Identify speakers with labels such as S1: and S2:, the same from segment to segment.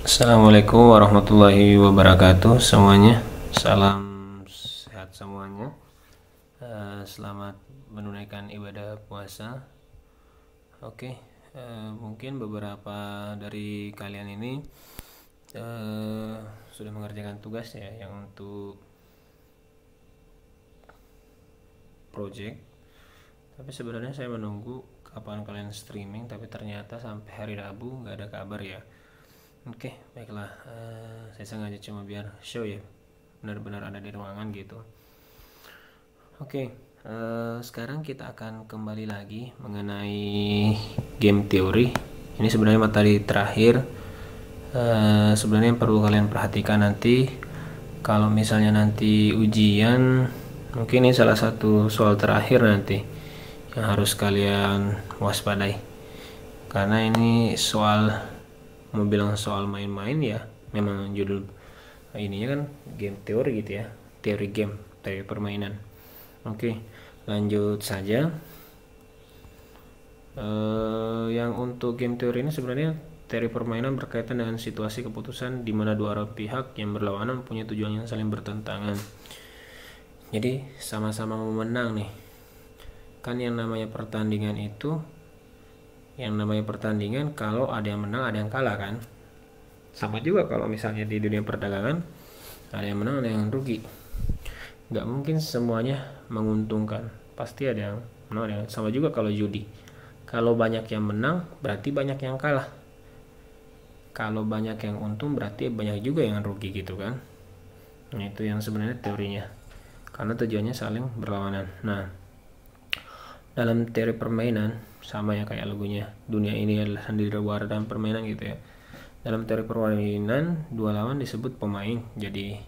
S1: Assalamualaikum warahmatullahi wabarakatuh semuanya Salam sehat semuanya eh, Selamat menunaikan ibadah puasa Oke eh, mungkin beberapa dari kalian ini eh, Sudah mengerjakan tugas ya yang untuk project Tapi sebenarnya saya menunggu kapan kalian streaming Tapi ternyata sampai hari Rabu nggak ada kabar ya Oke, okay, baiklah. Uh, saya sengaja cuma biar show ya, benar-benar ada di ruangan gitu. Oke, okay, uh, eh, sekarang kita akan kembali lagi mengenai game teori. Ini sebenarnya materi terakhir. Uh, sebenarnya yang perlu kalian perhatikan nanti kalau misalnya nanti ujian, mungkin ini salah satu soal terakhir nanti yang harus kalian waspadai. Karena ini soal mau bilang soal main-main ya memang judul ininya kan game teori gitu ya teori game teori permainan oke lanjut saja uh, yang untuk game teori ini sebenarnya teori permainan berkaitan dengan situasi keputusan di mana dua orang pihak yang berlawanan punya tujuan yang saling bertentangan jadi sama-sama memenang nih kan yang namanya pertandingan itu yang namanya pertandingan kalau ada yang menang ada yang kalah kan sama juga kalau misalnya di dunia perdagangan ada yang menang ada yang rugi nggak mungkin semuanya menguntungkan pasti ada yang menang ada yang sama juga kalau judi kalau banyak yang menang berarti banyak yang kalah kalau banyak yang untung berarti banyak juga yang rugi gitu kan nah, itu yang sebenarnya teorinya karena tujuannya saling berlawanan nah dalam teori permainan sama ya kayak lagunya dunia ini adalah sendiri sandiwara dan permainan gitu ya dalam teori permainan dua lawan disebut pemain jadi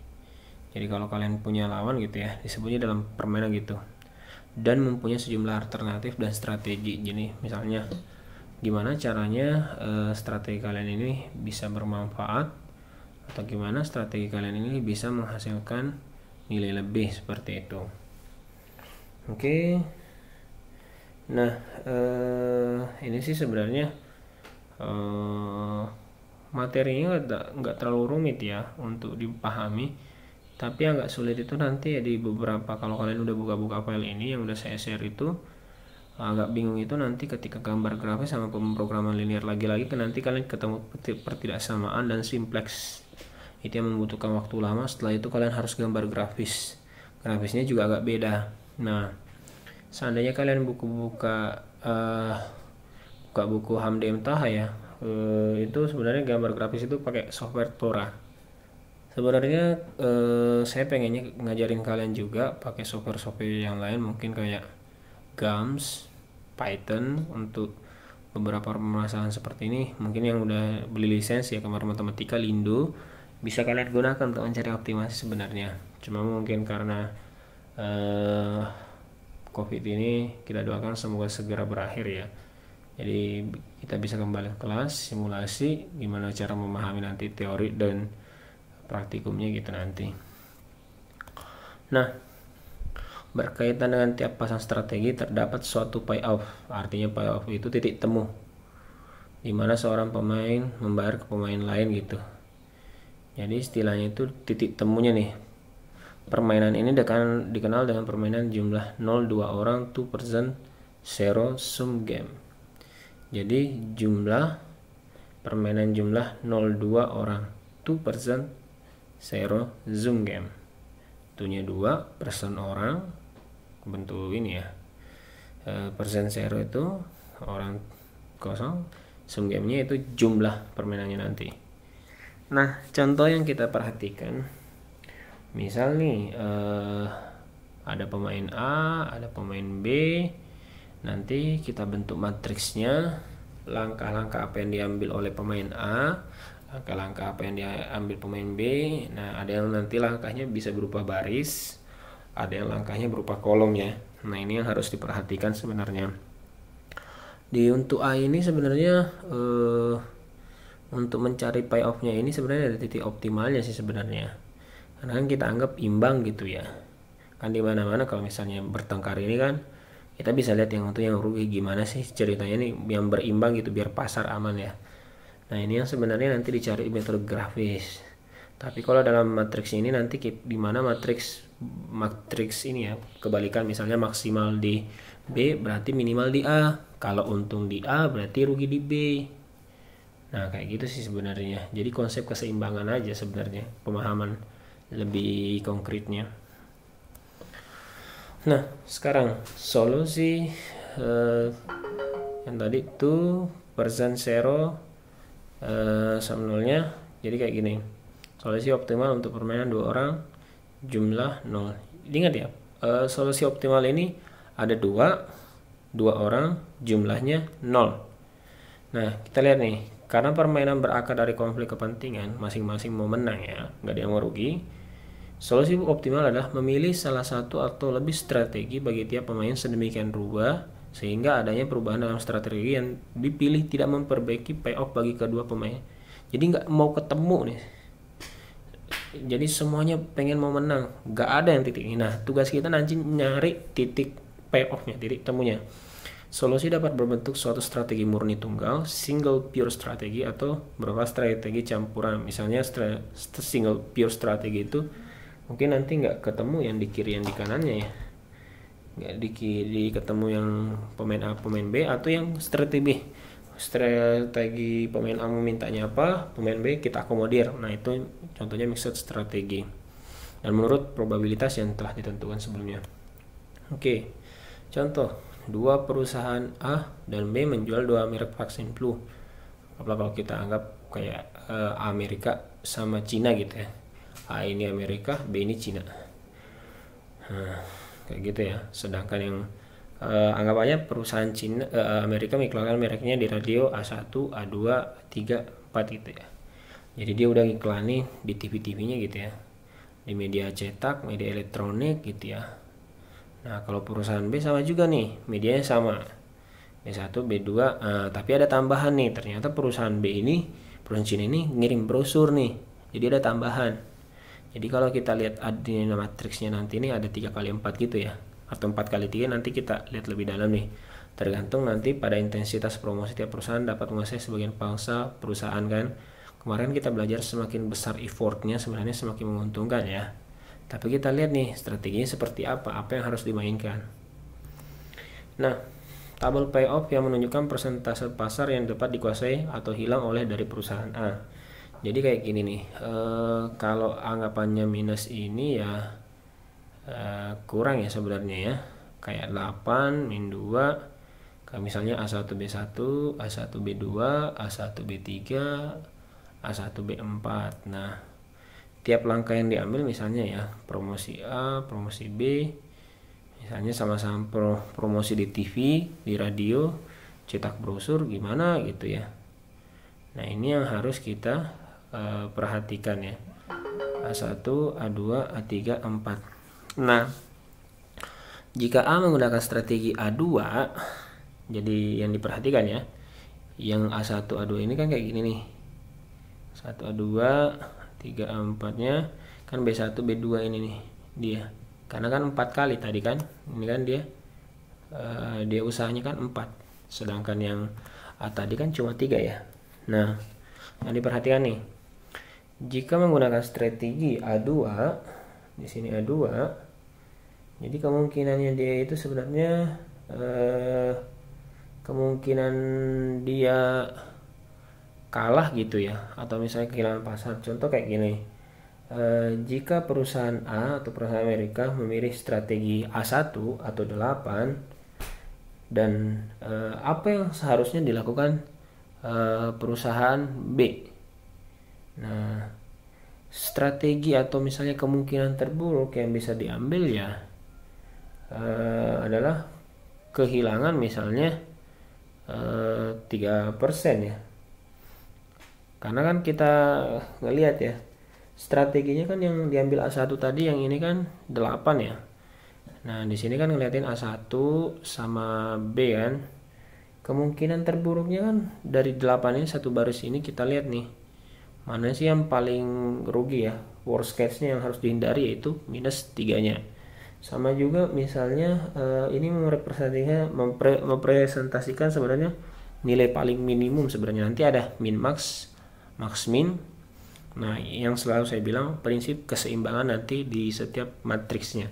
S1: jadi kalau kalian punya lawan gitu ya disebutnya dalam permainan gitu dan mempunyai sejumlah alternatif dan strategi jadi misalnya gimana caranya e, strategi kalian ini bisa bermanfaat atau gimana strategi kalian ini bisa menghasilkan nilai lebih seperti itu oke okay. Nah, eh, ini sih sebenarnya eh, materinya nggak terlalu rumit ya untuk dipahami. Tapi yang nggak sulit itu nanti ya di beberapa kalau kalian udah buka-buka file ini yang udah saya share itu agak bingung itu nanti ketika gambar grafis sama pemrograman linear lagi-lagi ke nanti kalian ketemu pertidaksamaan dan simplex itu yang membutuhkan waktu lama setelah itu kalian harus gambar grafis grafisnya juga agak beda nah seandainya kalian buku-buka uh, eh, buka buku Hamdi Mtaha ya uh, itu sebenarnya gambar grafis itu pakai software Tora sebenarnya uh, saya pengennya ngajarin kalian juga pakai software-software yang lain mungkin kayak Gams Python untuk beberapa permasalahan seperti ini mungkin yang udah beli lisensi ya kamar matematika Lindo bisa kalian gunakan untuk mencari optimasi sebenarnya cuma mungkin karena uh, COVID ini kita doakan semoga segera berakhir ya. Jadi kita bisa kembali ke kelas, simulasi, gimana cara memahami nanti teori dan praktikumnya gitu nanti. Nah, berkaitan dengan tiap pasang strategi terdapat suatu payoff. Artinya payoff itu titik temu di mana seorang pemain membayar ke pemain lain gitu. Jadi istilahnya itu titik temunya nih Permainan ini dikenal dengan permainan jumlah 02 orang two person zero sum game. Jadi jumlah permainan jumlah 02 orang two person zero zoom game. Tunya 2 person orang bentuk ini ya. E, eh, persen zero itu orang kosong sum game-nya itu jumlah permainannya nanti nah contoh yang kita perhatikan misal nih eh, ada pemain A ada pemain B nanti kita bentuk matriksnya langkah-langkah apa yang diambil oleh pemain A langkah-langkah apa yang diambil pemain B nah ada yang nanti langkahnya bisa berupa baris ada yang langkahnya berupa kolom ya nah ini yang harus diperhatikan sebenarnya di untuk A ini sebenarnya eh, untuk mencari payoffnya ini sebenarnya ada titik optimalnya sih sebenarnya karena kan kita anggap imbang gitu ya kan di mana mana kalau misalnya bertengkar ini kan kita bisa lihat yang untuk yang rugi gimana sih ceritanya ini yang berimbang gitu biar pasar aman ya nah ini yang sebenarnya nanti dicari metode grafis tapi kalau dalam matriks ini nanti di mana matriks matriks ini ya kebalikan misalnya maksimal di B berarti minimal di A kalau untung di A berarti rugi di B nah kayak gitu sih sebenarnya jadi konsep keseimbangan aja sebenarnya pemahaman lebih konkretnya nah sekarang solusi uh, eh, yang tadi itu persen zero uh, eh, sama nolnya jadi kayak gini solusi optimal untuk permainan dua orang jumlah nol ingat ya uh, eh, solusi optimal ini ada dua dua orang jumlahnya nol nah kita lihat nih karena permainan berakar dari konflik kepentingan masing-masing mau menang ya nggak ada yang mau rugi Solusi optimal adalah memilih salah satu atau lebih strategi bagi tiap pemain sedemikian rupa sehingga adanya perubahan dalam strategi yang dipilih tidak memperbaiki payoff bagi kedua pemain. Jadi nggak mau ketemu nih. Jadi semuanya pengen mau menang, nggak ada yang titik. Nah tugas kita nanti nyari titik payoffnya, titik temunya. Solusi dapat berbentuk suatu strategi murni tunggal, single pure strategi atau beberapa strategi campuran. Misalnya single pure strategi itu mungkin nanti nggak ketemu yang di kiri yang di kanannya ya nggak di kiri ketemu yang pemain A pemain B atau yang strategi strategi pemain A memintanya apa pemain B kita akomodir nah itu contohnya mixed strategi dan menurut probabilitas yang telah ditentukan sebelumnya oke contoh dua perusahaan A dan B menjual dua merek vaksin flu apalagi kalau kita anggap kayak eh, Amerika sama Cina gitu ya A ah, ini Amerika B ini Cina nah, kayak gitu ya sedangkan yang uh, anggapannya perusahaan Cina uh, Amerika mengiklankan mereknya di radio A1 A2 A3 4 gitu ya jadi dia udah ngiklani di TV-TV-nya gitu ya di media cetak media elektronik gitu ya nah kalau perusahaan B sama juga nih medianya sama B1 B2 uh, tapi ada tambahan nih ternyata perusahaan B ini perusahaan Cina ini ngirim brosur nih jadi ada tambahan jadi kalau kita lihat adena matriksnya nanti ini ada 3 kali 4 gitu ya atau 4 kali 3 nanti kita lihat lebih dalam nih. Tergantung nanti pada intensitas promosi tiap perusahaan dapat menguasai sebagian pangsa perusahaan kan. Kemarin kita belajar semakin besar effortnya sebenarnya semakin menguntungkan ya. Tapi kita lihat nih strateginya seperti apa, apa yang harus dimainkan. Nah, tabel payoff yang menunjukkan persentase pasar yang dapat dikuasai atau hilang oleh dari perusahaan A jadi kayak gini nih e, kalau anggapannya minus ini ya e, kurang ya sebenarnya ya kayak 8 min 2 kayak misalnya A1 B1 A1 B2 A1 B3 A1 B4 nah tiap langkah yang diambil misalnya ya promosi A promosi B misalnya sama-sama pro, promosi di TV di radio cetak brosur gimana gitu ya nah ini yang harus kita uh, perhatikan ya A1, A2, A3, A4 nah jika A menggunakan strategi A2 jadi yang diperhatikan ya yang A1, A2 ini kan kayak gini nih 1, A2 3, A4 nya kan B1, B2 ini nih dia karena kan 4 kali tadi kan ini kan dia uh, dia usahanya kan 4 sedangkan yang A tadi kan cuma 3 ya nah yang diperhatikan nih jika menggunakan strategi A2, di sini A2, jadi kemungkinannya dia itu sebenarnya eh, kemungkinan dia kalah gitu ya, atau misalnya kehilangan pasar. Contoh kayak gini, eh, jika perusahaan A atau perusahaan Amerika memilih strategi A1 atau 8 dan eh, apa yang seharusnya dilakukan eh, perusahaan B Nah, strategi atau misalnya kemungkinan terburuk yang bisa diambil ya uh, adalah kehilangan misalnya eh, tiga uh, persen ya. Karena kan kita ngelihat ya strateginya kan yang diambil A1 tadi yang ini kan 8 ya. Nah, di sini kan ngeliatin A1 sama B kan. Kemungkinan terburuknya kan dari 8 ini satu baris ini kita lihat nih Mana sih yang paling rugi ya? Worst case-nya yang harus dihindari yaitu minus tiganya. Sama juga misalnya eh, ini merepresentasikan mempre, sebenarnya nilai paling minimum sebenarnya. Nanti ada min max, max min. Nah, yang selalu saya bilang prinsip keseimbangan nanti di setiap matriksnya.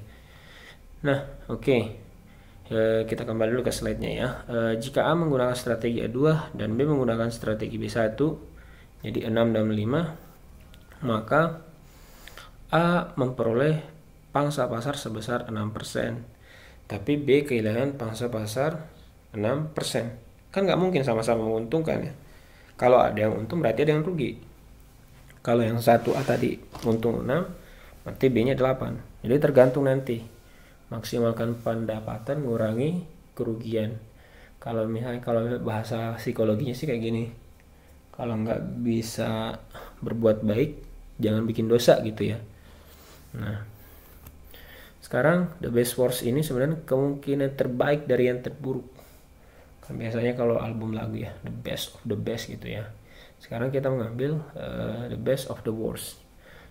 S1: Nah, oke. Okay eh, kita kembali dulu ke slide-nya ya. Eh, jika A menggunakan strategi A2 dan B menggunakan strategi B1, jadi 6 dan 5 maka A memperoleh pangsa pasar sebesar 6% tapi B kehilangan pangsa pasar 6% kan nggak mungkin sama-sama menguntungkan ya kalau ada yang untung berarti ada yang rugi kalau yang satu A tadi untung 6 berarti B nya 8 jadi tergantung nanti maksimalkan pendapatan mengurangi kerugian kalau misalnya kalau bahasa psikologinya sih kayak gini kalau nggak bisa berbuat baik jangan bikin dosa gitu ya nah sekarang the best worst ini sebenarnya kemungkinan terbaik dari yang terburuk kan biasanya kalau album lagu ya the best of the best gitu ya sekarang kita mengambil uh, the best of the worst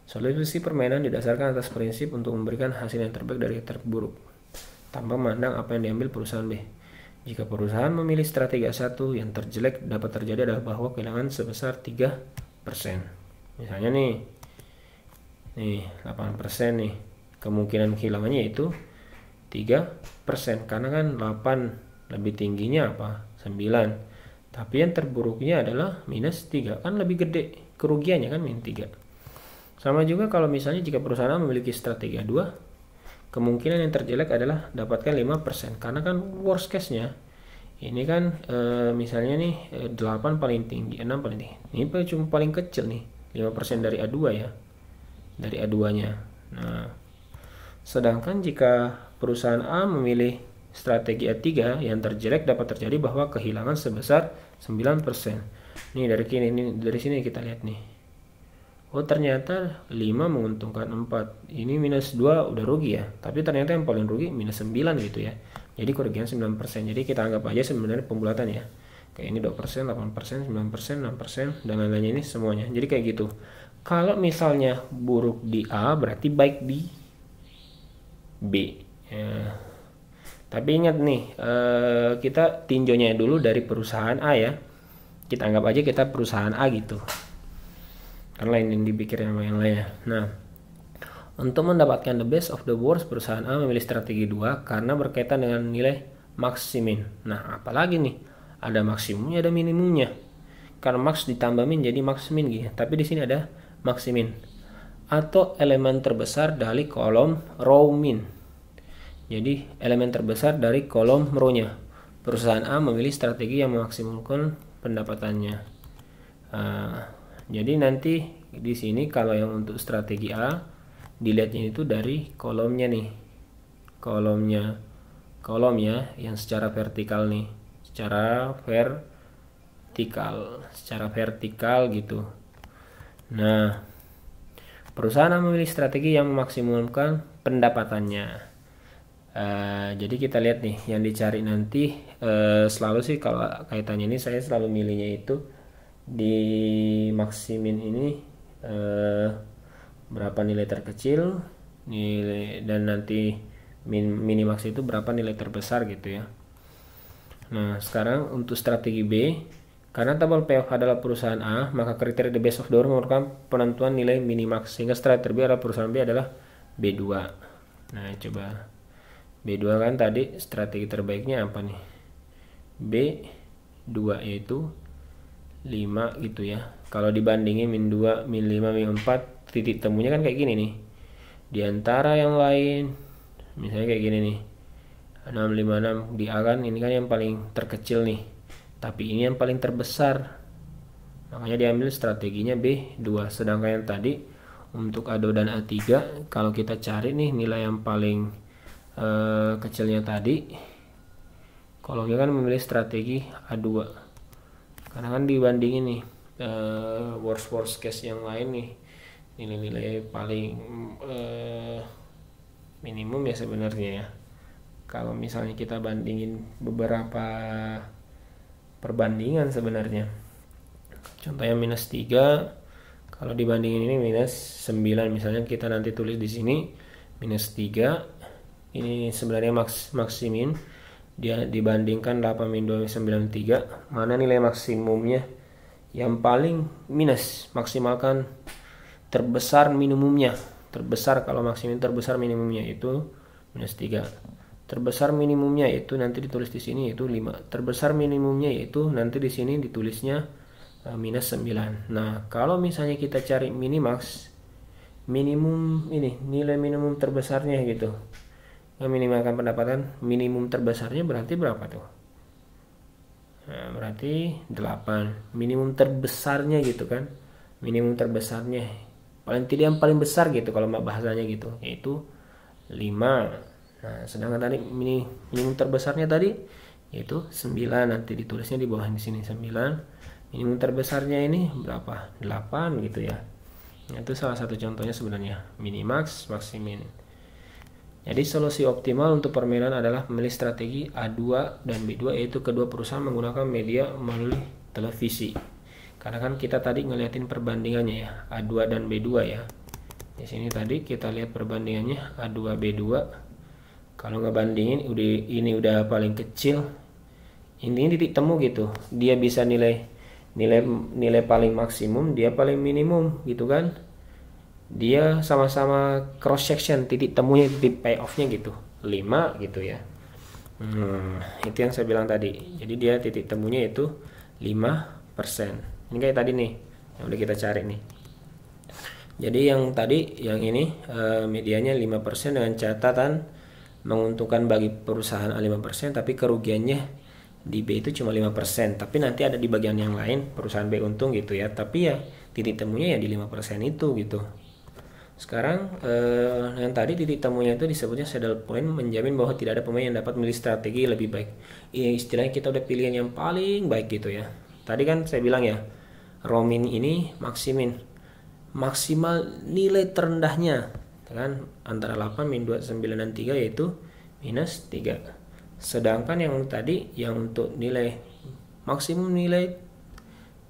S1: solusi permainan didasarkan atas prinsip untuk memberikan hasil yang terbaik dari yang terburuk tanpa memandang apa yang diambil perusahaan B jika perusahaan memilih strategi A1, yang terjelek dapat terjadi adalah bahwa kehilangan sebesar 3%. Misalnya nih, nih 8% nih, kemungkinan kehilangannya itu 3%. Karena kan 8 lebih tingginya apa? 9. Tapi yang terburuknya adalah minus 3, kan lebih gede kerugiannya kan minus 3. Sama juga kalau misalnya jika perusahaan memiliki strategi A2, kemungkinan yang terjelek adalah dapatkan 5% karena kan worst case-nya ini kan e, misalnya nih 8 eh, paling tinggi 6 paling tinggi ini cuma paling kecil nih 5% dari A2 ya dari A2-nya nah sedangkan jika perusahaan A memilih strategi A3 yang terjelek dapat terjadi bahwa kehilangan sebesar 9% nih dari ini dari sini kita lihat nih oh ternyata 5 menguntungkan 4 ini minus 2 udah rugi ya tapi ternyata yang paling rugi minus 9 gitu ya jadi kerugian 9% jadi kita anggap aja sebenarnya pembulatan ya kayak ini 2%, 8%, 9%, 6% dan lain ini semuanya jadi kayak gitu kalau misalnya buruk di A berarti baik di B ya. tapi ingat nih eh, kita tinjonya dulu dari perusahaan A ya kita anggap aja kita perusahaan A gitu lain yang dipikirin sama yang lain ya. Nah, untuk mendapatkan the best of the worst, perusahaan A memilih strategi 2 karena berkaitan dengan nilai maksimin. Nah, apalagi nih? Ada maksimumnya, ada minimumnya. Karena max ditambah min jadi maksimin gitu. Ya. Tapi di sini ada maksimin atau elemen terbesar dari kolom row min. Jadi, elemen terbesar dari kolom row-nya. Perusahaan A memilih strategi yang memaksimalkan pendapatannya. Uh, jadi nanti di sini kalau yang untuk strategi A dilihatnya itu dari kolomnya nih. Kolomnya kolom ya yang secara vertikal nih. Secara vertikal, secara vertikal gitu. Nah, perusahaan memilih strategi yang memaksimumkan pendapatannya. Uh, jadi kita lihat nih yang dicari nanti uh, selalu sih kalau kaitannya ini saya selalu milihnya itu di maksimin ini eh, berapa nilai terkecil nilai dan nanti min, minimax itu berapa nilai terbesar gitu ya nah sekarang untuk strategi B karena tabel payoff adalah perusahaan A, maka kriteria the best of door merupakan penentuan nilai minimax sehingga strategi B adalah perusahaan B adalah B2. Nah, coba B2 kan tadi strategi terbaiknya apa nih? B2 yaitu 5 gitu ya kalau dibandingin min 2 min 5 min 4 titik temunya kan kayak gini nih di antara yang lain misalnya kayak gini nih 656 di A kan ini kan yang paling terkecil nih tapi ini yang paling terbesar makanya diambil strateginya B2 sedangkan yang tadi untuk A2 dan A3 kalau kita cari nih nilai yang paling uh, kecilnya tadi kolomnya kan memilih strategi A2 karena kan dibandingin nih uh, worst worst case yang lain nih nilai-nilai paling uh, minimum ya sebenarnya ya kalau misalnya kita bandingin beberapa perbandingan sebenarnya contohnya minus 3 kalau dibandingin ini minus 9 misalnya kita nanti tulis di sini minus 3 ini sebenarnya maks maksimin dia dibandingkan 8 min 2 mana nilai maksimumnya yang paling minus maksimalkan terbesar minimumnya terbesar kalau maksimum terbesar minimumnya itu minus 3 terbesar minimumnya itu nanti ditulis di sini itu 5 terbesar minimumnya itu nanti di sini ditulisnya eh, minus 9 nah kalau misalnya kita cari minimax minimum ini nilai minimum terbesarnya gitu meminimalkan pendapatan minimum terbesarnya berarti berapa tuh? Nah, berarti 8 minimum terbesarnya gitu kan minimum terbesarnya paling tidak yang paling besar gitu kalau mbak bahasanya gitu yaitu 5 nah sedangkan tadi mini, minimum terbesarnya tadi yaitu 9 nanti ditulisnya di bawah di sini 9 minimum terbesarnya ini berapa 8 gitu ya itu salah satu contohnya sebenarnya minimax maksimin jadi solusi optimal untuk permainan adalah memilih strategi A2 dan B2 yaitu kedua perusahaan menggunakan media melalui televisi. Karena kan kita tadi ngeliatin perbandingannya ya, A2 dan B2 ya. Di sini tadi kita lihat perbandingannya A2 B2. Kalau ngebandingin udah ini udah paling kecil. Intinya titik temu gitu. Dia bisa nilai nilai nilai paling maksimum, dia paling minimum gitu kan dia sama-sama cross section titik temunya titik payoffnya gitu 5 gitu ya hmm, itu yang saya bilang tadi jadi dia titik temunya itu 5% ini kayak tadi nih yang udah kita cari nih jadi yang tadi yang ini eh, medianya 5% dengan catatan menguntungkan bagi perusahaan A 5% tapi kerugiannya di B itu cuma 5%, tapi nanti ada di bagian yang lain perusahaan B untung gitu ya. Tapi ya titik temunya ya di 5% itu gitu. Sekarang eh, yang tadi titik temunya itu disebutnya saddle point menjamin bahwa tidak ada pemain yang dapat memilih strategi lebih baik. Ya, istilahnya kita udah pilihan yang paling baik gitu ya. Tadi kan saya bilang ya, Romin ini maksimin maksimal nilai terendahnya kan antara 8 min 2 9 dan 3 yaitu minus 3 sedangkan yang tadi yang untuk nilai maksimum nilai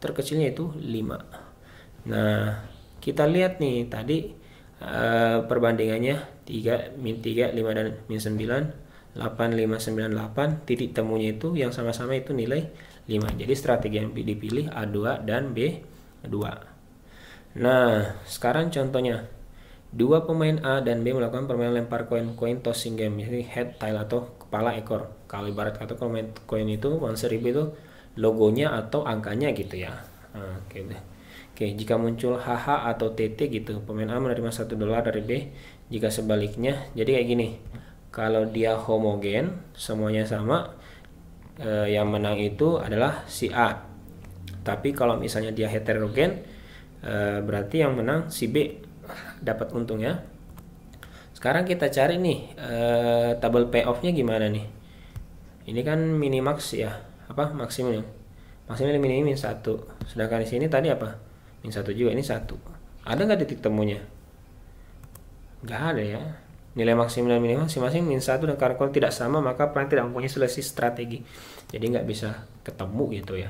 S1: terkecilnya itu 5 nah kita lihat nih tadi Eh, perbandingannya 3 min 3 5 dan min 9 8 5 9 8 titik temunya itu yang sama-sama itu nilai 5 jadi strategi yang dipilih A2 dan B2 nah sekarang contohnya dua pemain A dan B melakukan permainan lempar koin koin tossing game jadi head tail atau kepala ekor kalau ibarat kata koin koin itu uang seribu itu logonya atau angkanya gitu ya ah, oke okay. Oke, jika muncul HH atau TT gitu, pemain A menerima satu dolar dari B. Jika sebaliknya, jadi kayak gini. Kalau dia homogen, semuanya sama, eh, yang menang itu adalah si A. Tapi kalau misalnya dia heterogen, eh, berarti yang menang si B dapat untung ya. Sekarang kita cari nih eh, tabel payoff-nya gimana nih. Ini kan minimax ya, apa maksimum? Ya? Maksimum dan minimum satu. Sedangkan di sini tadi apa? min satu juga ini satu ada nggak titik temunya nggak ada ya nilai maksimal dan minimal masing-masing min satu dan karakol tidak sama maka plan tidak mempunyai selesai strategi jadi nggak bisa ketemu gitu ya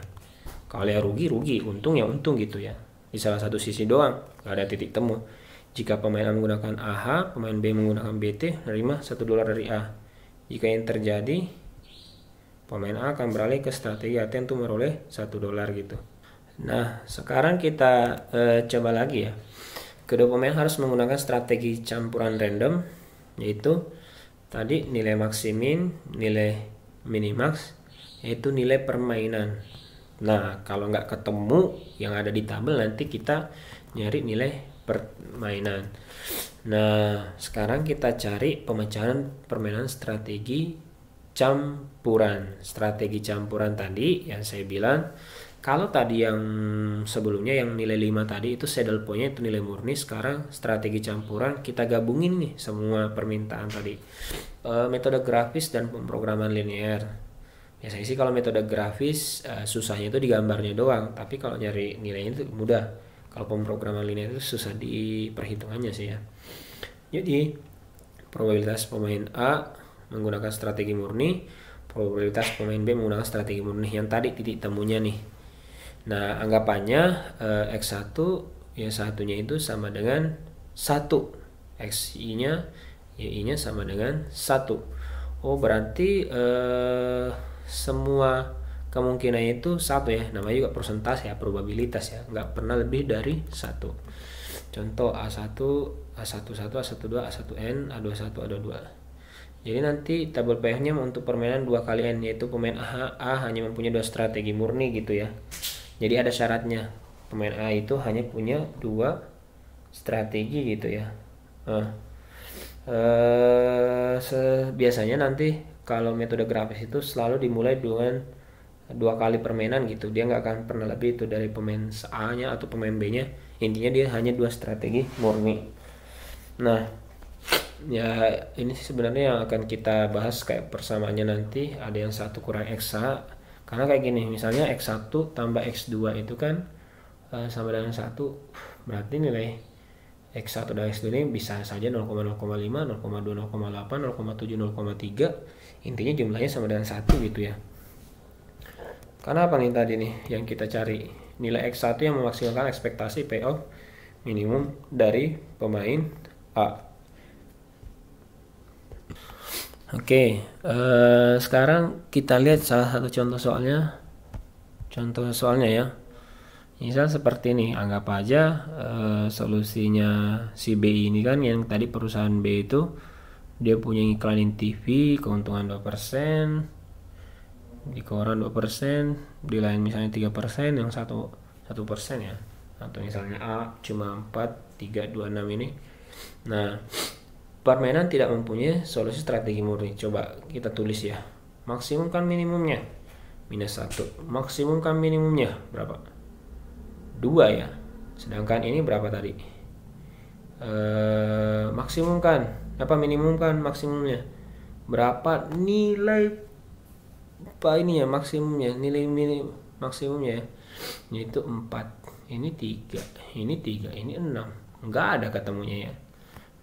S1: kalau yang rugi rugi untung ya untung gitu ya di salah satu sisi doang nggak ada titik temu jika pemain A menggunakan AH pemain B menggunakan BT terima satu dolar dari A jika yang terjadi pemain A akan beralih ke strategi AT untuk meroleh satu dolar gitu Nah, sekarang kita uh, coba lagi ya. Kedua pemain harus menggunakan strategi campuran random, yaitu tadi nilai maksimin, nilai minimax, yaitu nilai permainan. Nah, kalau nggak ketemu yang ada di tabel, nanti kita nyari nilai permainan. Nah, sekarang kita cari pemecahan permainan strategi campuran. Strategi campuran tadi yang saya bilang kalau tadi yang sebelumnya yang nilai 5 tadi itu saddle pointnya itu nilai murni, sekarang strategi campuran kita gabungin nih semua permintaan tadi. E, metode grafis dan pemrograman linear. Biasanya sih kalau metode grafis e, susahnya itu di gambarnya doang, tapi kalau nyari nilainya itu mudah. Kalau pemrograman linear itu susah di perhitungannya sih ya. Jadi probabilitas pemain A menggunakan strategi murni, probabilitas pemain B menggunakan strategi murni yang tadi titik temunya nih. Nah, anggapannya eh, X1 ya satunya itu sama dengan 1. XI-nya y nya sama dengan 1. Oh, berarti eh, semua kemungkinan itu satu ya namanya juga persentase ya probabilitas ya nggak pernah lebih dari satu contoh A1 A11 A12 A1n A21 A22 jadi nanti tabel ph nya untuk permainan dua kali N yaitu pemain A, A hanya mempunyai dua strategi murni gitu ya jadi ada syaratnya pemain A itu hanya punya dua strategi gitu ya nah, eh, biasanya nanti kalau metode grafis itu selalu dimulai dengan dua kali permainan gitu dia nggak akan pernah lebih itu dari pemain A nya atau pemain B nya intinya dia hanya dua strategi murni nah ya ini sih sebenarnya yang akan kita bahas kayak persamaannya nanti ada yang satu kurang eksa karena kayak gini misalnya X1 tambah X2 itu kan uh, sama dengan 1 berarti nilai X1 dan X2 ini bisa saja 0,0,5, 0,2, 0,8, 0,7, 0,3 intinya jumlahnya sama dengan 1 gitu ya karena apa nih tadi nih yang kita cari nilai X1 yang memaksimalkan ekspektasi payoff minimum dari pemain A Oke, okay, uh, eh, sekarang kita lihat salah satu contoh soalnya. Contoh soalnya ya. Misal seperti ini, anggap aja uh, solusinya si B ini kan yang tadi perusahaan B itu dia punya iklan iklanin TV keuntungan 2%, di koran 2%, di lain misalnya 3%, yang satu satu persen ya atau misalnya A cuma 4, 3, 2, 6 ini. Nah, Permainan tidak mempunyai solusi strategi murni. Coba kita tulis ya. Maksimumkan minimumnya. Minus 1. Maksimumkan minimumnya. Berapa? Dua ya. Sedangkan ini berapa tadi? E, maksimumkan. Apa minimumkan maksimumnya? Berapa nilai apa ini ya maksimumnya nilai minim maksimumnya ya itu empat. ini tiga. ini tiga. ini enam. Enggak ada ketemunya ya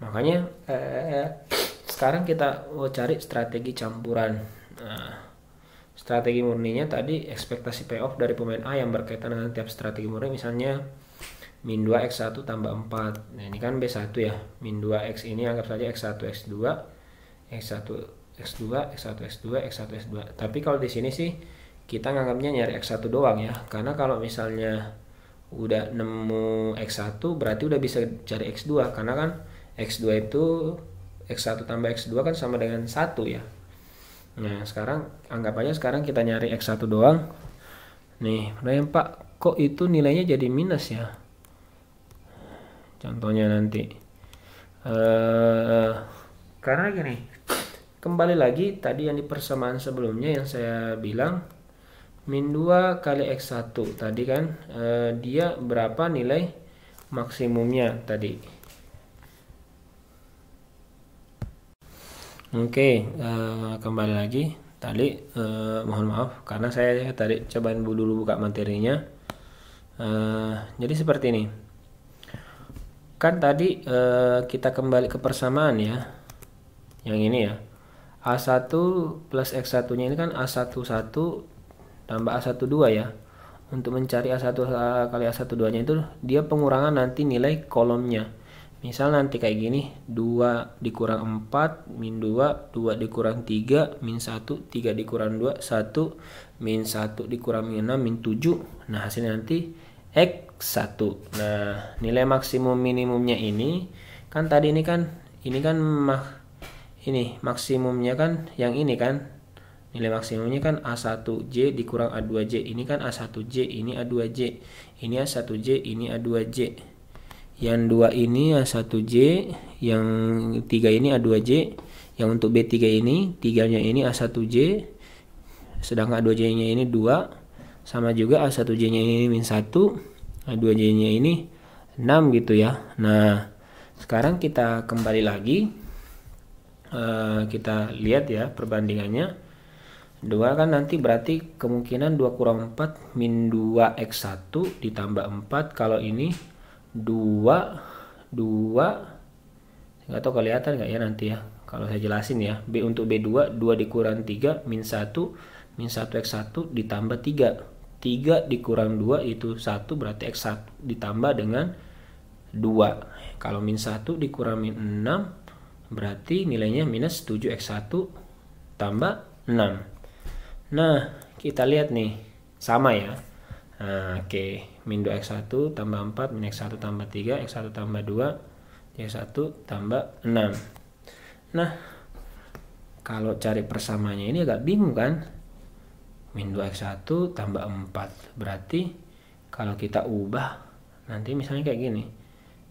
S1: makanya eh, eh, sekarang kita mau oh, cari strategi campuran nah, strategi murninya tadi ekspektasi payoff dari pemain A yang berkaitan dengan tiap strategi murni misalnya min 2 x1 tambah 4 nah ini kan B1 ya min 2 x ini anggap saja x1 x2 x1 x2 x1 x2 x1 x2 tapi kalau di sini sih kita nganggapnya nyari x1 doang ya karena kalau misalnya udah nemu x1 berarti udah bisa cari x2 karena kan X2 itu X1 tambah X2 kan sama dengan 1 ya. Nah sekarang anggap aja sekarang kita nyari X1 doang. Nih, yang Pak, kok itu nilainya jadi minus ya? Contohnya nanti. Eh, karena gini, kembali lagi tadi yang di persamaan sebelumnya yang saya bilang min 2 kali x1 tadi kan uh, dia berapa nilai maksimumnya tadi Oke, uh, kembali lagi. Tadi uh, eh, mohon maaf karena saya tadi cobain dulu buka materinya. Uh, jadi seperti ini. Kan tadi uh, kita kembali ke persamaan ya. Yang ini ya. A1 plus X1-nya ini kan A11 tambah A12 ya. Untuk mencari A1 kali A12-nya itu dia pengurangan nanti nilai kolomnya misal nanti kayak gini 2 dikurang 4 min 2 2 dikurang 3 min 1 3 dikurang 2 1 min 1 dikurang min 6 min 7 nah hasilnya nanti X1 nah nilai maksimum minimumnya ini kan tadi ini kan ini kan mah ini maksimumnya kan yang ini kan nilai maksimumnya kan A1J dikurang A2J ini kan A1J ini A2J ini A1J ini A2J yang dua ini A1J yang tiga ini A2J yang untuk B3 ini tiganya ini A1J sedangkan A2J nya ini 2 sama juga A1J nya ini min 1 A2J nya ini 6 gitu ya nah sekarang kita kembali lagi uh, kita lihat ya perbandingannya 2 kan nanti berarti kemungkinan 2 kurang 4 min 2x1 ditambah 4 kalau ini 2 2 enggak tahu kelihatan enggak ya nanti ya kalau saya jelasin ya B untuk B2 2 dikurang 3 min 1 min 1 X1 ditambah 3 3 dikurang 2 itu 1 berarti X1 ditambah dengan 2 kalau min 1 dikurang min 6 berarti nilainya minus 7 X1 tambah 6 nah kita lihat nih sama ya Nah, oke. Okay. Min 2 X1 tambah 4, min X1 tambah 3, X1 tambah 2, Y1 tambah 6. Nah, kalau cari persamanya ini agak bingung kan? Min 2 X1 tambah 4. Berarti kalau kita ubah, nanti misalnya kayak gini.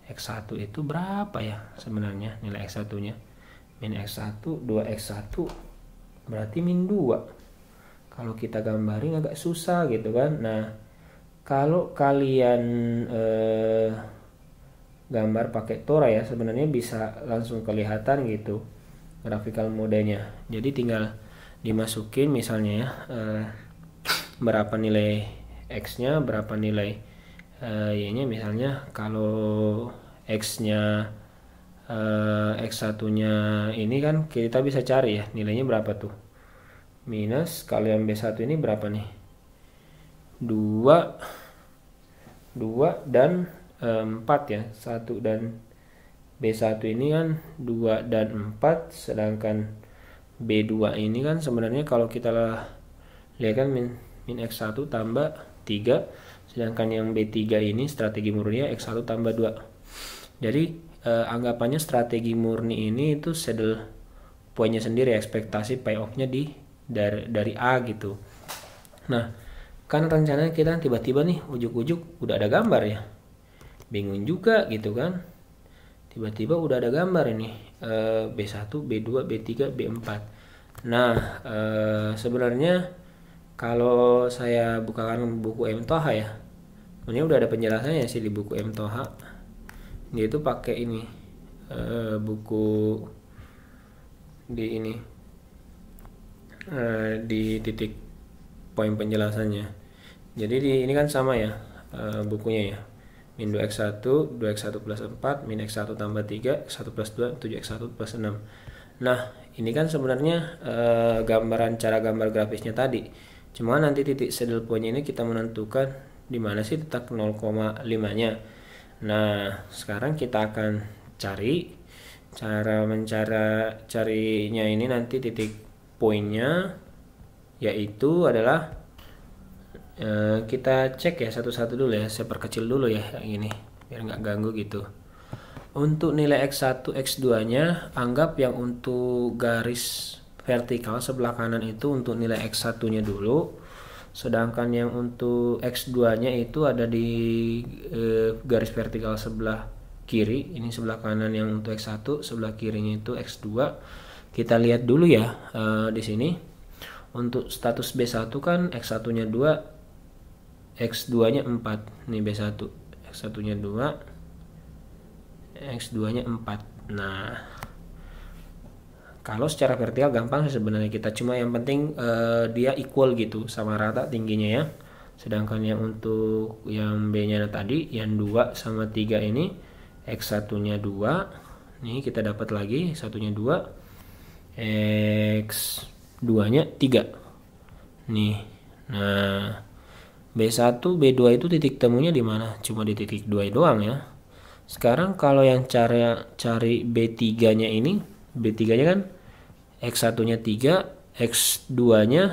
S1: X1 itu berapa ya sebenarnya nilai X1-nya? Min X1, 2X1, berarti min 2. Kalau kita gambarin agak susah gitu kan. Nah, kalau kalian eh, gambar pakai Tora ya sebenarnya bisa langsung kelihatan gitu grafikal modenya jadi tinggal dimasukin misalnya ya eh, berapa nilai X nya berapa nilai eh, Y nya misalnya kalau X nya eh, x satunya ini kan kita bisa cari ya nilainya berapa tuh minus kalau yang B1 ini berapa nih dua dua dan eh, empat ya satu dan B1 ini kan 2 dan 4 sedangkan B2 ini kan sebenarnya kalau kita lihat kan min, min X1 tambah 3 sedangkan yang B3 ini strategi murni X1 tambah 2 jadi eh, anggapannya strategi murni ini itu sedel poinnya sendiri ekspektasi payoffnya di dari, dari A gitu nah kan rencana kita tiba-tiba nih ujuk-ujuk udah ada gambar ya bingung juga gitu kan tiba-tiba udah ada gambar ini e, B1 B2 B3 B4 nah e, sebenarnya kalau saya bukakan buku M Toha ya ini udah ada penjelasannya sih di buku M Toha dia itu pakai ini e, buku di ini eh, di titik poin penjelasannya jadi di, ini kan sama ya e, bukunya ya min 2x1 2x1 plus 4 min x1 tambah 3 x1 plus 2 7x1 plus 6 nah ini kan sebenarnya e, gambaran cara gambar grafisnya tadi cuma nanti titik saddle point ini kita menentukan di mana sih tetap 0,5 nya nah sekarang kita akan cari cara mencara carinya ini nanti titik poinnya yaitu adalah Eh, kita cek ya satu-satu dulu ya saya perkecil dulu ya yang ini biar nggak ganggu gitu untuk nilai x1 x2 nya anggap yang untuk garis vertikal sebelah kanan itu untuk nilai x1 nya dulu sedangkan yang untuk x2 nya itu ada di uh, garis vertikal sebelah kiri ini sebelah kanan yang untuk x1 sebelah kirinya itu x2 kita lihat dulu ya uh, di sini untuk status B1 kan X1 nya 2 X2 nya 4 nih B1 X1 nya 2 X2 nya 4 nah kalau secara vertikal gampang sih sebenarnya kita cuma yang penting uh, dia equal gitu sama rata tingginya ya sedangkan yang untuk yang B nya tadi yang 2 sama 3 ini X1 nya 2 nih kita dapat lagi satunya 2 X 2 nya 3 nih nah B1, B2 itu titik temunya di mana? Cuma di titik 2 doang ya. Sekarang kalau yang cari cari B3-nya ini, B3-nya kan X1-nya 3, X2-nya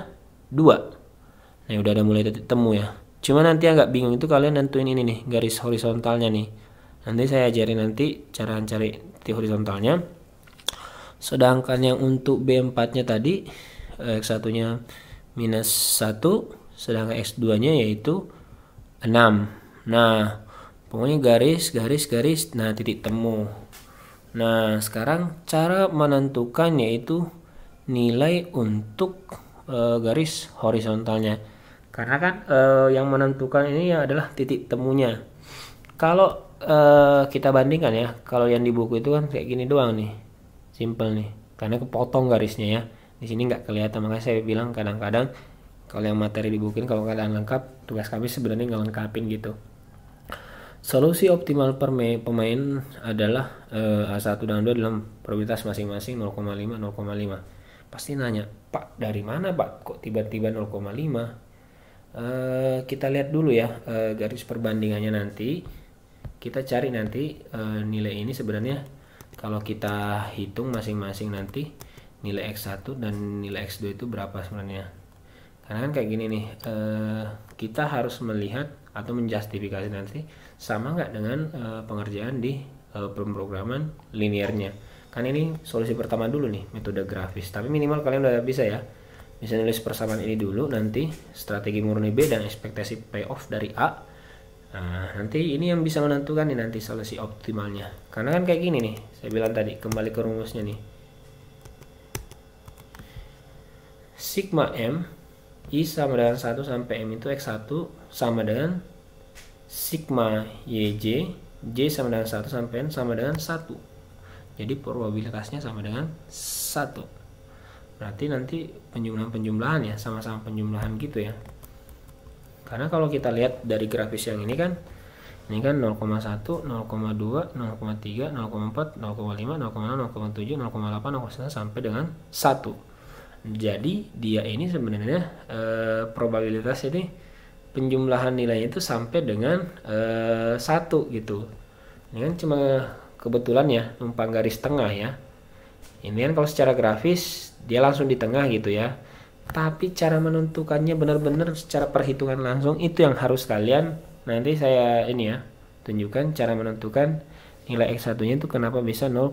S1: 2. Nah, udah ada mulai titik temu ya. Cuma nanti agak bingung itu kalian nentuin ini nih, garis horizontalnya nih. Nanti saya ajarin nanti cara cari titik horizontalnya. Sedangkan yang untuk B4-nya tadi, eh, X1-nya minus 1, sedangkan X2-nya yaitu 6. Nah, pokoknya garis, garis, garis, nah titik temu. Nah, sekarang cara menentukan yaitu nilai untuk e, garis horizontalnya. Karena kan e, yang menentukan ini adalah titik temunya. Kalau e, kita bandingkan ya, kalau yang di buku itu kan kayak gini doang nih. Simple nih. Karena kepotong garisnya ya. Di sini nggak kelihatan, makanya saya bilang kadang-kadang kalau yang materi dibukin kalau keadaan lengkap tugas kami sebenarnya nggak lengkapin gitu solusi optimal per pemain adalah eh, A1 dan A2 dalam probabilitas masing-masing 0,5 0,5 pasti nanya Pak dari mana Pak kok tiba-tiba 0,5 eh, kita lihat dulu ya eh, garis perbandingannya nanti kita cari nanti eh, nilai ini sebenarnya kalau kita hitung masing-masing nanti nilai X1 dan nilai X2 itu berapa sebenarnya karena kan kayak gini nih uh, kita harus melihat atau menjustifikasi nanti sama nggak dengan uh, pengerjaan di uh, eh, pemrograman linearnya kan ini solusi pertama dulu nih metode grafis tapi minimal kalian udah bisa ya bisa nulis persamaan ini dulu nanti strategi murni B dan ekspektasi payoff dari A Nah, nanti ini yang bisa menentukan nih nanti solusi optimalnya. Karena kan kayak gini nih, saya bilang tadi, kembali ke rumusnya nih. Sigma M I sama dengan 1 sampai M itu X1 sama dengan sigma YJ J sama dengan 1 sampai N sama dengan 1 jadi probabilitasnya sama dengan 1 berarti nanti penjumlahan-penjumlahan ya sama-sama penjumlahan gitu ya karena kalau kita lihat dari grafis yang ini kan ini kan 0,1, 0,2, 0,3, 0,4, 0,5, 0,6, 0,7, 0,8, 0,9 sampai dengan 1 jadi dia ini sebenarnya uh, probabilitas ini penjumlahan nilainya itu sampai dengan eh, satu gitu. Ini kan cuma kebetulan ya numpang garis tengah ya. Ini kan kalau secara grafis dia langsung di tengah gitu ya. Tapi cara menentukannya benar-benar secara perhitungan langsung itu yang harus kalian nanti saya ini ya tunjukkan cara menentukan nilai x1-nya itu kenapa bisa 0,5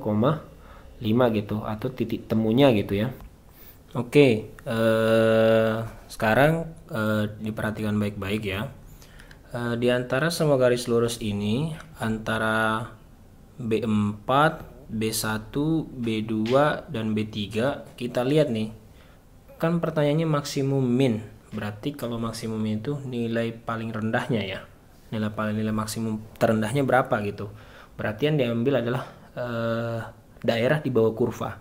S1: gitu atau titik temunya gitu ya. Oke, eh, sekarang eh, diperhatikan baik-baik ya. Eh, di antara semua garis lurus ini, antara B4, B1, B2, dan B3, kita lihat nih. Kan pertanyaannya maksimum min. Berarti kalau maksimum itu nilai paling rendahnya ya. Nilai paling nilai maksimum terendahnya berapa gitu. Berarti yang diambil adalah eh, daerah di bawah kurva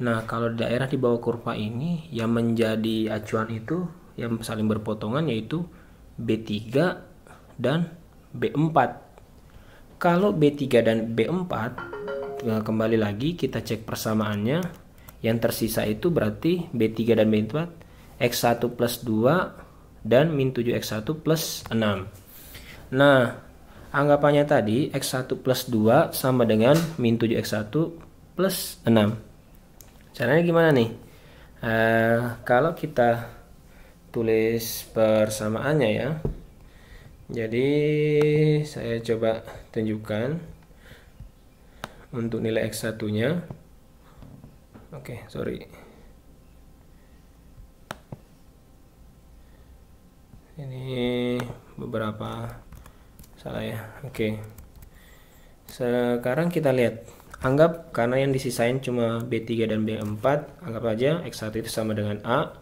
S1: Nah, kalau di daerah di bawah kurva ini yang menjadi acuan itu yang saling berpotongan yaitu B3 dan B4. Kalau B3 dan B4 ya, kembali lagi kita cek persamaannya yang tersisa itu berarti B3 dan B4 X1 plus 2 dan min 7 X1 plus 6 nah anggapannya tadi X1 plus 2 sama dengan min 7 X1 plus 6 Caranya gimana nih? Uh, kalau kita tulis persamaannya ya. Jadi saya coba tunjukkan untuk nilai X1-nya. Oke, okay, sorry. Ini beberapa salah ya. Oke. Okay. Sekarang kita lihat Anggap karena yang disisain cuma B3 dan B4, anggap aja X1 itu sama dengan A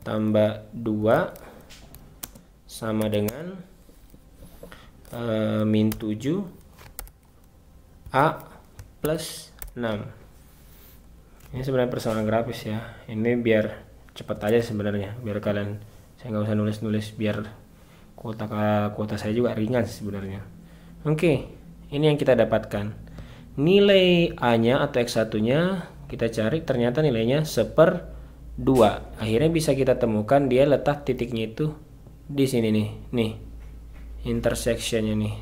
S1: tambah 2 sama dengan uh, min 7 A plus 6 ini sebenarnya persoalan grafis ya ini biar cepat aja sebenarnya biar kalian saya nggak usah nulis-nulis biar kuota kuota saya juga ringan sebenarnya oke okay, ini yang kita dapatkan nilai A-nya atau X1-nya kita cari ternyata nilainya seper 2 akhirnya bisa kita temukan dia letak titiknya itu di sini nih nih intersectionnya nih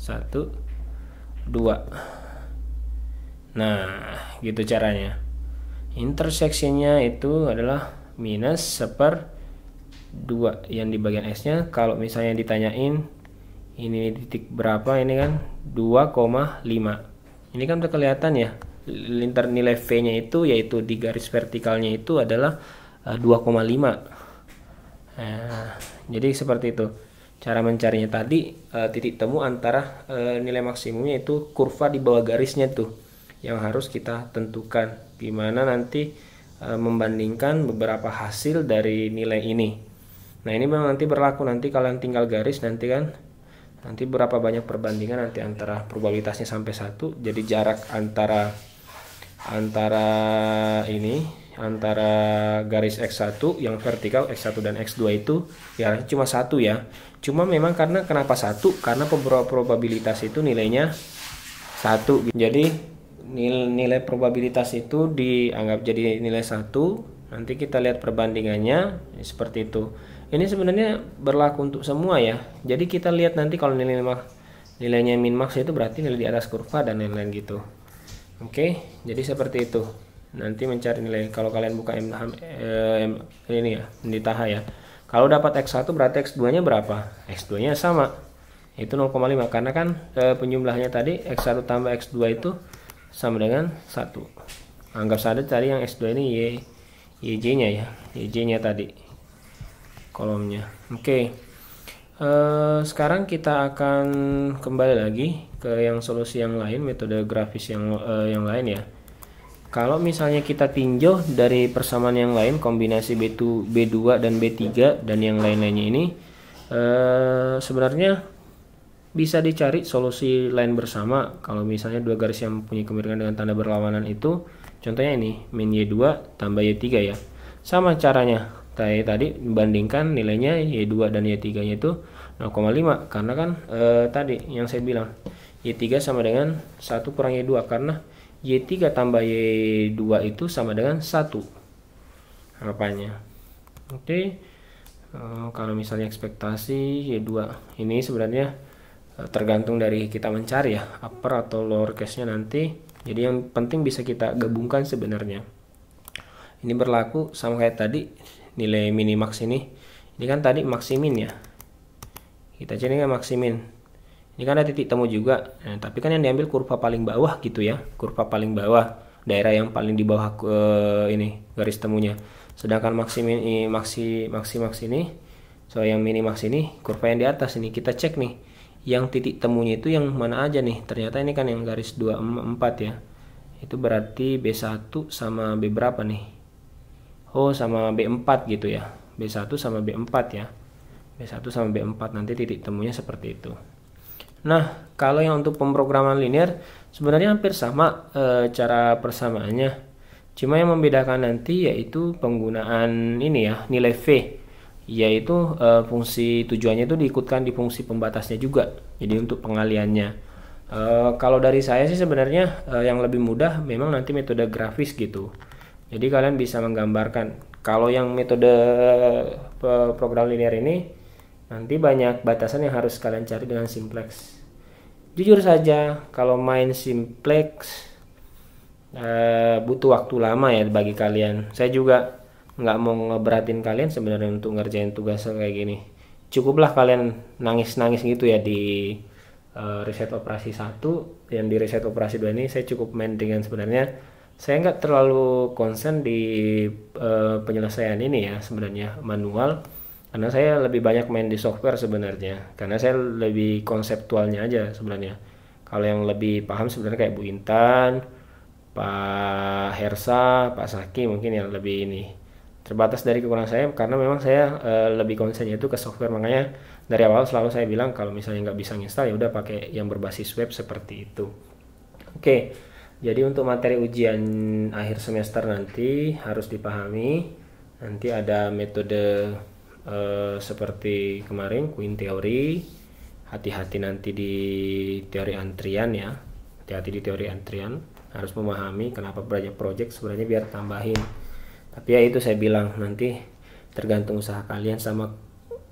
S1: 1 2 nah gitu caranya intersectionnya itu adalah minus seper 2 yang di bagian S nya kalau misalnya ditanyain ini titik berapa ini kan 2,5 ini kan udah kelihatan ya lintar nilai V-nya itu yaitu di garis vertikalnya itu adalah 2,5 eh, nah, jadi seperti itu cara mencarinya tadi eh, titik temu antara eh, nilai maksimumnya itu kurva di bawah garisnya tuh yang harus kita tentukan gimana nanti membandingkan beberapa hasil dari nilai ini nah ini memang nanti berlaku nanti kalian tinggal garis nanti kan nanti berapa banyak perbandingan nanti antara probabilitasnya sampai satu jadi jarak antara antara ini antara garis X1 yang vertikal X1 dan X2 itu ya cuma satu ya cuma memang karena kenapa satu karena probabilitas itu nilainya satu jadi nil nilai probabilitas itu dianggap jadi nilai satu nanti kita lihat perbandingannya seperti itu ini sebenarnya berlaku untuk semua ya. Jadi kita lihat nanti kalau nilai max nilainya min max itu berarti nilai di atas kurva dan lain-lain gitu. Oke, okay? jadi seperti itu. Nanti mencari nilai kalau kalian buka M, eh, M ini ya, menditaha ya. Kalau dapat X1 berarti X2-nya berapa? X2-nya sama. Itu 0,5 karena kan eh, penjumlahnya tadi X1 tambah X2 itu sama dengan 1. Anggap saja cari yang X2 ini Y YJ-nya ya, YJ-nya tadi kolomnya oke okay. Uh, eh, sekarang kita akan kembali lagi ke yang solusi yang lain metode grafis yang uh, yang lain ya kalau misalnya kita tinjau dari persamaan yang lain kombinasi B2, B2 dan B3 dan yang lain-lainnya ini uh, sebenarnya bisa dicari solusi lain bersama kalau misalnya dua garis yang punya kemiringan dengan tanda berlawanan itu contohnya ini min Y2 tambah Y3 ya sama caranya tadi tadi bandingkan nilainya Y2 dan Y3 nya itu 0,5 karena kan e, tadi yang saya bilang Y3 sama dengan 1 kurang Y2 karena Y3 tambah Y2 itu sama dengan 1 harapannya oke okay. Eh, kalau misalnya ekspektasi Y2 ini sebenarnya e, tergantung dari kita mencari ya upper atau lower case nya nanti jadi yang penting bisa kita gabungkan sebenarnya ini berlaku sama kayak tadi nilai minimax ini ini kan tadi maksimin ya kita cari kan maksimin ini kan ada titik temu juga nah, tapi kan yang diambil kurva paling bawah gitu ya kurva paling bawah daerah yang paling di bawah uh, ini garis temunya sedangkan maksimin maksi maksi maksi ini so yang minimax ini kurva yang di atas ini kita cek nih yang titik temunya itu yang mana aja nih ternyata ini kan yang garis 24 ya itu berarti B1 sama B berapa nih Oh sama B4 gitu ya B1 sama B4 ya B1 sama B4 nanti titik temunya seperti itu Nah kalau yang untuk pemrograman linear sebenarnya hampir sama e, cara persamaannya cuma yang membedakan nanti yaitu penggunaan ini ya nilai V yaitu e, fungsi tujuannya itu diikutkan di fungsi pembatasnya juga jadi untuk pengaliannya e, kalau dari saya sih sebenarnya e, yang lebih mudah memang nanti metode grafis gitu. Jadi kalian bisa menggambarkan. Kalau yang metode program linear ini nanti banyak batasan yang harus kalian cari dengan simplex. Jujur saja, kalau main simplex eh, butuh waktu lama ya bagi kalian. Saya juga nggak mau ngeberatin kalian sebenarnya untuk ngerjain tugas kayak gini. Cukuplah kalian nangis-nangis gitu ya di uh, eh, reset operasi 1 yang di reset operasi 2 ini saya cukup main dengan sebenarnya saya nggak terlalu konsen di uh, penyelesaian ini ya sebenarnya manual karena saya lebih banyak main di software sebenarnya karena saya lebih konseptualnya aja sebenarnya kalau yang lebih paham sebenarnya kayak Bu Intan Pak Hersa Pak Saki mungkin yang lebih ini terbatas dari kekurangan saya karena memang saya uh, lebih konsennya itu ke software makanya dari awal selalu saya bilang kalau misalnya nggak bisa install ya udah pakai yang berbasis web seperti itu oke okay jadi untuk materi ujian akhir semester nanti harus dipahami. Nanti ada metode e, seperti kemarin Queen Theory. Hati-hati nanti di teori antrian ya. Hati-hati di teori antrian. Harus memahami kenapa banyak project sebenarnya biar tambahin. Tapi ya itu saya bilang nanti tergantung usaha kalian sama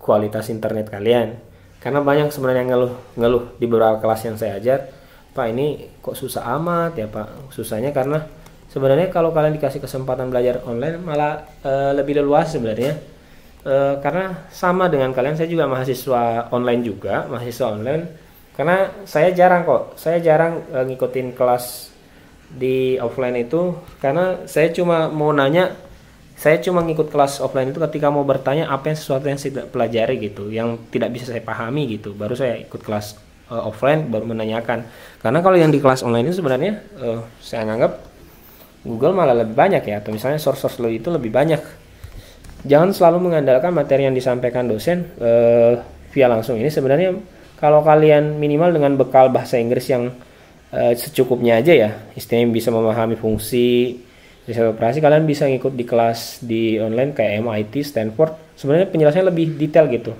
S1: kualitas internet kalian. Karena banyak sebenarnya ngeluh ngeluh di beberapa kelas yang saya ajar Pak ini kok susah amat ya Pak susahnya karena sebenarnya kalau kalian dikasih kesempatan belajar online malah e, lebih leluas sebenarnya e, karena sama dengan kalian saya juga mahasiswa online juga mahasiswa online karena saya jarang kok saya jarang e, ngikutin kelas di offline itu karena saya cuma mau nanya saya cuma ngikut kelas offline itu ketika mau bertanya apa yang sesuatu yang saya pelajari gitu yang tidak bisa saya pahami gitu baru saya ikut kelas uh, offline baru menanyakan. Karena kalau yang di kelas online itu sebenarnya uh, saya anggap Google malah lebih banyak ya atau misalnya source-source lo itu lebih banyak. Jangan selalu mengandalkan materi yang disampaikan dosen uh, via langsung. Ini sebenarnya kalau kalian minimal dengan bekal bahasa Inggris yang uh, secukupnya aja ya, istilahnya bisa memahami fungsi riset operasi kalian bisa ngikut di kelas di online kayak MIT, Stanford. Sebenarnya penjelasannya lebih detail gitu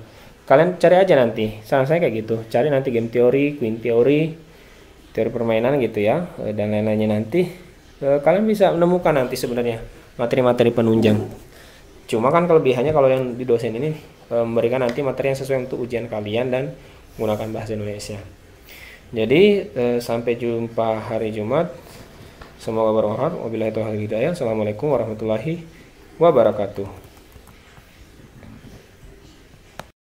S1: kalian cari aja nanti saran saya kayak gitu cari nanti game teori queen teori teori permainan gitu ya eh, dan lain-lainnya nanti eh, kalian bisa menemukan nanti sebenarnya materi-materi penunjang cuma kan kelebihannya kalau yang di dosen ini eh, memberikan nanti materi yang sesuai untuk ujian kalian dan menggunakan bahasa Indonesia jadi sampai jumpa hari Jumat semoga bermanfaat wabillahi taufiq hidayah assalamualaikum warahmatullahi wabarakatuh